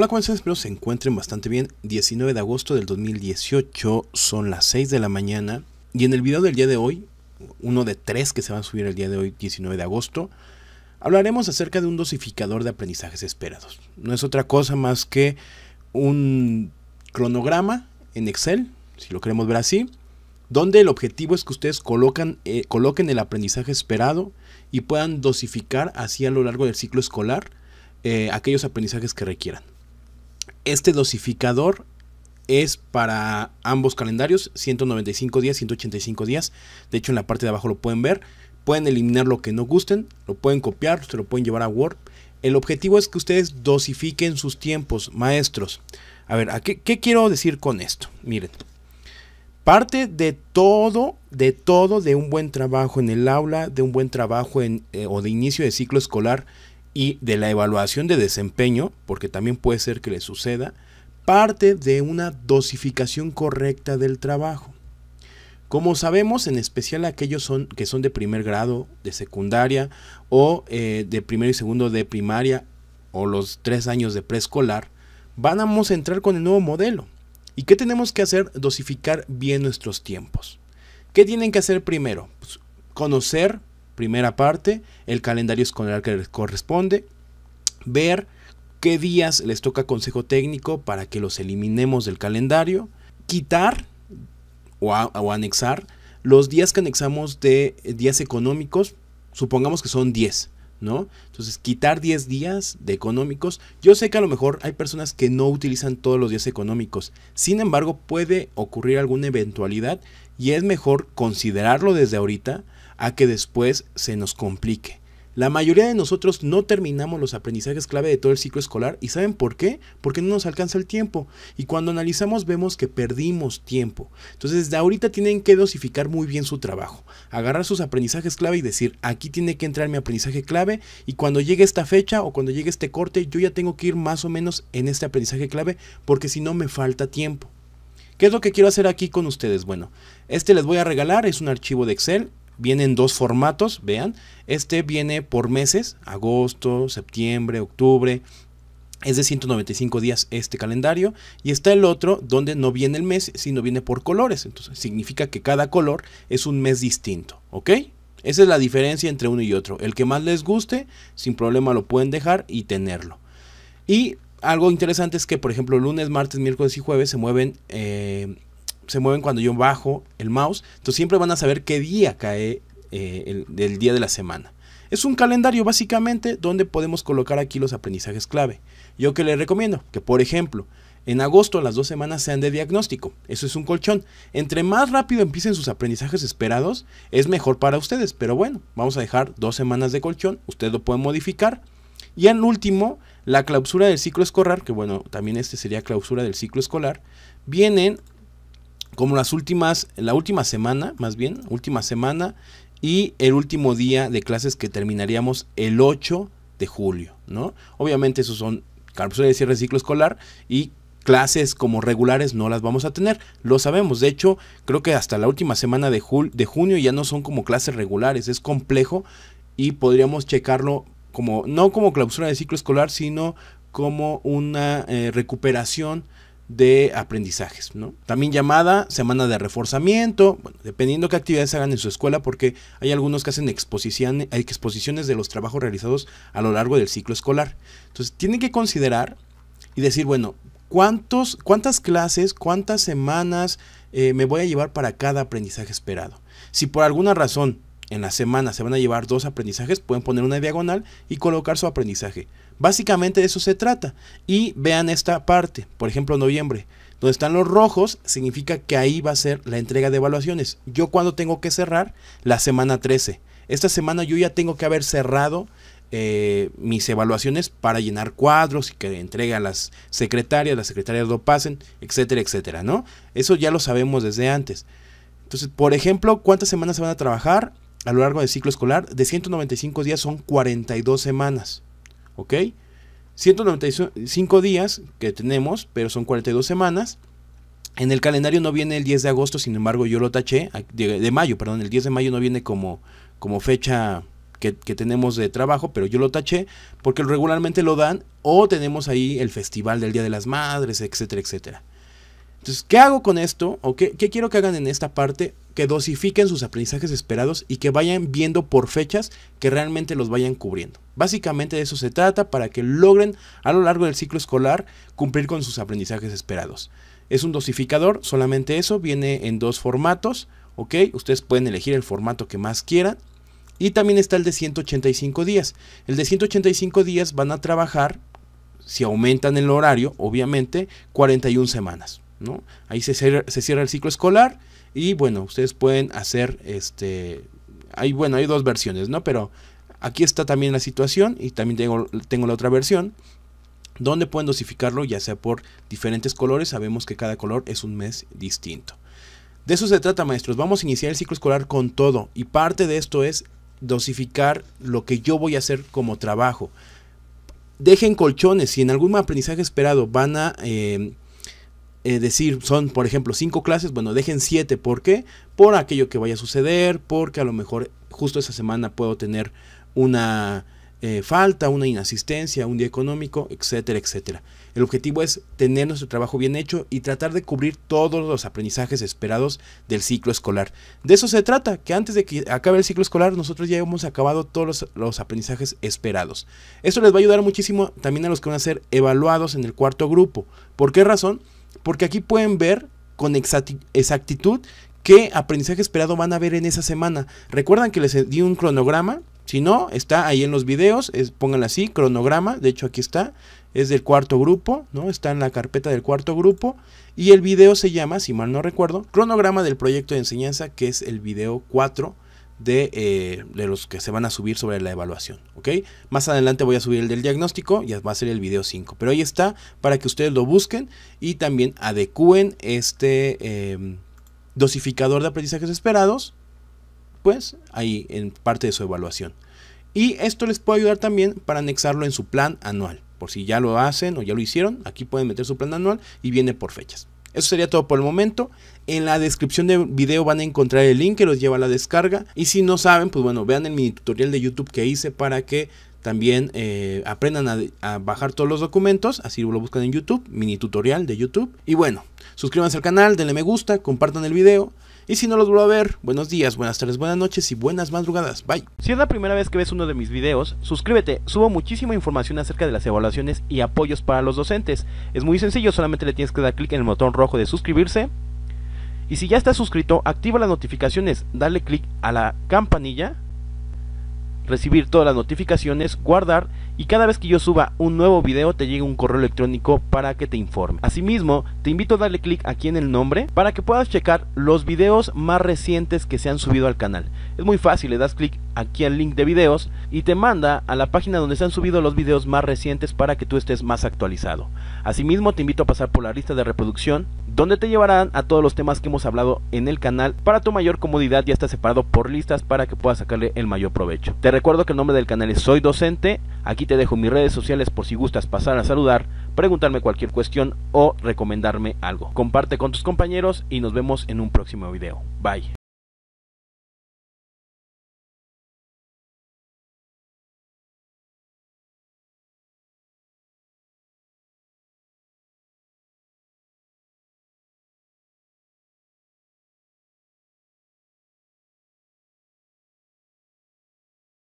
Hola, ¿cómo están? Espero se encuentren bastante bien. 19 de agosto del 2018, son las 6 de la mañana. Y en el video del día de hoy, uno de tres que se van a subir el día de hoy, 19 de agosto, hablaremos acerca de un dosificador de aprendizajes esperados. No es otra cosa más que un cronograma en Excel, si lo queremos ver así, donde el objetivo es que ustedes colocan, eh, coloquen el aprendizaje esperado y puedan dosificar así a lo largo del ciclo escolar eh, aquellos aprendizajes que requieran. Este dosificador es para ambos calendarios, 195 días, 185 días. De hecho, en la parte de abajo lo pueden ver. Pueden eliminar lo que no gusten, lo pueden copiar, se lo pueden llevar a Word. El objetivo es que ustedes dosifiquen sus tiempos, maestros. A ver, qué, quiero decir con esto? Miren, parte de todo, de todo, de un buen trabajo en el aula, de un buen trabajo eh, o de inicio de ciclo escolar, y de la evaluación de desempeño, porque también puede ser que le suceda, parte de una dosificación correcta del trabajo. Como sabemos, en especial aquellos que son de primer grado, de secundaria o eh, de primero y segundo de primaria o los tres años de preescolar, vamos a entrar con el nuevo modelo. ¿Y qué tenemos que hacer? Dosificar bien nuestros tiempos. ¿Qué tienen que hacer primero? Pues, conocer primera parte, el calendario escolar que les corresponde, ver qué días les toca consejo técnico para que los eliminemos del calendario, quitar o, anexar los días que anexamos de días económicos, supongamos que son 10, ¿no? Entonces, quitar 10 días de económicos. Yo sé que a lo mejor hay personas que no utilizan todos los días económicos. Sin embargo, puede ocurrir alguna eventualidad y es mejor considerarlo desde ahorita a que después se nos complique. La mayoría de nosotros no terminamos los aprendizajes clave de todo el ciclo escolar y ¿saben por qué? Porque no nos alcanza el tiempo y cuando analizamos vemos que perdimos tiempo. Entonces de ahorita tienen que dosificar muy bien su trabajo, agarrar sus aprendizajes clave y decir, aquí tiene que entrar mi aprendizaje clave y cuando llegue esta fecha o cuando llegue este corte yo ya tengo que ir más o menos en este aprendizaje clave porque si no me falta tiempo. ¿Qué es lo que quiero hacer aquí con ustedes? Bueno, este les voy a regalar, es un archivo de Excel vienen dos formatos, vean. Este viene por meses, agosto, septiembre, octubre. Es de 195 días este calendario. Y está el otro donde no viene el mes, sino viene por colores. Entonces significa que cada color es un mes distinto. ¿Ok? Esa es la diferencia entre uno y otro. El que más les guste, sin problema lo pueden dejar y tenerlo. Y algo interesante es que, por ejemplo, lunes, martes, miércoles y jueves se mueven eh, se mueven cuando yo bajo el mouse. Entonces siempre van a saber qué día cae eh, el, día de la semana. Es un calendario básicamente donde podemos colocar aquí los aprendizajes clave. Yo que les recomiendo que por ejemplo en agosto las dos semanas sean de diagnóstico. Eso es un colchón. Entre más rápido empiecen sus aprendizajes esperados es mejor para ustedes. Pero bueno, vamos a dejar dos semanas de colchón. Usted lo puede modificar. Y en último, la clausura del ciclo escolar, que bueno, también este sería clausura del ciclo escolar, vienen como las últimas, la última semana, más bien, última semana y el último día de clases que terminaríamos el 8 de julio, ¿no? Obviamente esos son cápsulas de cierre de ciclo escolar y clases como regulares no las vamos a tener, lo sabemos, de hecho creo que hasta la última semana de, de junio ya no son como clases regulares, es complejo y podríamos checarlo como, no como clausura de ciclo escolar, sino como una eh, recuperación de aprendizajes, ¿no? También llamada semana de reforzamiento, dependiendo qué actividades hagan en su escuela, porque hay algunos que hacen exposiciones, de los trabajos realizados a lo largo del ciclo escolar. Entonces, tienen que considerar y decir, bueno, ¿cuántos, ¿cuántas clases, cuántas semanas eh, me voy a llevar para cada aprendizaje esperado? Si por alguna razón en la semana se van a llevar dos aprendizajes, pueden poner una diagonal y colocar su aprendizaje. Básicamente de eso se trata. Y vean esta parte, por ejemplo, noviembre. Donde están los rojos significa que ahí va a ser la entrega de evaluaciones. Yo cuando tengo que cerrar la semana 13. Esta semana yo ya tengo que haber cerrado eh, mis evaluaciones para llenar cuadros y que entregue a las secretarias, las secretarias lo pasen, etcétera, etcétera, ¿no? Eso ya lo sabemos desde antes. Entonces, por ejemplo, ¿cuántas semanas se van a trabajar? a lo largo del ciclo escolar de 195 días son 42 semanas. ¿Ok? 195 días que tenemos, pero son 42 semanas. En el calendario no viene el 10 de agosto, sin embargo yo lo taché, de, mayo, perdón, el 10 de mayo no viene como, como fecha que, tenemos de trabajo, pero yo lo taché porque regularmente lo dan o tenemos ahí el festival del Día de las Madres, etcétera, etcétera. Entonces, ¿qué hago con esto? ¿O qué quiero que hagan en esta parte? que dosifiquen sus aprendizajes esperados y que vayan viendo por fechas que realmente los vayan cubriendo. Básicamente de eso se trata para que logren a lo largo del ciclo escolar cumplir con sus aprendizajes esperados. Es un dosificador, solamente eso, viene en dos formatos, ¿ok? Ustedes pueden elegir el formato que más quieran. Y también está el de 185 días. El de 185 días van a trabajar, si aumentan el horario, obviamente, 41 semanas. ¿no? Ahí se cierra, el ciclo escolar y bueno, ustedes pueden hacer este... Hay, bueno, hay dos versiones, ¿no? Pero aquí está también la situación y también tengo, tengo la otra versión donde pueden dosificarlo ya sea por diferentes colores, sabemos que cada color es un mes distinto. De eso se trata maestros, vamos a iniciar el ciclo escolar con todo y parte de esto es dosificar lo que yo voy a hacer como trabajo. Dejen colchones, si en algún aprendizaje esperado van a eh, eh, decir, son por ejemplo cinco clases, bueno, dejen siete. ¿Por qué? Por aquello que vaya a suceder, porque a lo mejor justo esa semana puedo tener una eh, falta, una inasistencia, un día económico, etcétera, etcétera. El objetivo es tener nuestro trabajo bien hecho y tratar de cubrir todos los aprendizajes esperados del ciclo escolar. De eso se trata, que antes de que acabe el ciclo escolar nosotros ya hemos acabado todos los, los aprendizajes esperados. Esto les va a ayudar muchísimo también a los que van a ser evaluados en el cuarto grupo. ¿Por qué razón? porque aquí pueden ver con exactitud qué aprendizaje esperado van a ver en esa semana. Recuerdan que les di un cronograma, si no, está ahí en los videos, pónganlo así, cronograma, de hecho aquí está, es del cuarto grupo, ¿no? Está en la carpeta del cuarto grupo y el video se llama, si mal no recuerdo, cronograma del proyecto de enseñanza, que es el video 4 eh, de, los que se van a subir sobre la evaluación. Más adelante voy a subir el del diagnóstico y va a ser el video 5. Pero ahí está para que ustedes lo busquen y también adecúen este em, dosificador de aprendizajes esperados. Pues ahí en parte de su evaluación. Y esto les puede ayudar también para anexarlo en su plan anual. Por si ya lo hacen o ya lo hicieron, aquí pueden meter su plan anual y viene por fechas. Eso sería todo por el momento. En la descripción del video van a encontrar el link que los lleva a la descarga. Y si no saben, pues bueno, vean el mini tutorial de YouTube que hice para que también eh, aprendan a, a, bajar todos los documentos, así lo buscan en YouTube, mini tutorial de YouTube. Y bueno, suscríbanse al canal, denle me gusta, compartan el video. Y si no los vuelvo a ver, buenos días, buenas tardes, buenas noches y buenas madrugadas. Bye. Si es la primera vez que ves uno de mis videos, suscríbete. Subo muchísima información acerca de las evaluaciones y apoyos para los docentes. Es muy sencillo, solamente le tienes que dar clic en el botón rojo de suscribirse. Y si ya estás suscrito, activa las notificaciones, dale clic a la campanilla, recibir todas las notificaciones, guardar y cada vez que yo suba un nuevo video te llega un correo electrónico para que te informe. Asimismo, te invito a darle clic aquí en el nombre para que puedas checar los videos más recientes que se han subido al canal. Es muy fácil, le das clic aquí al link de videos y te manda a la página donde se han subido los videos más recientes para que tú estés más actualizado. Asimismo, te invito a pasar por la lista de reproducción donde te llevarán a todos los temas que hemos hablado en el canal. Para tu mayor comodidad ya está separado por listas para que puedas sacarle el mayor provecho. Te recuerdo que el nombre del canal es Soy Docente. Aquí te dejo mis redes sociales por si gustas pasar a saludar, preguntarme cualquier cuestión o recomendarme algo. Comparte con tus compañeros y nos vemos en un próximo video. Bye.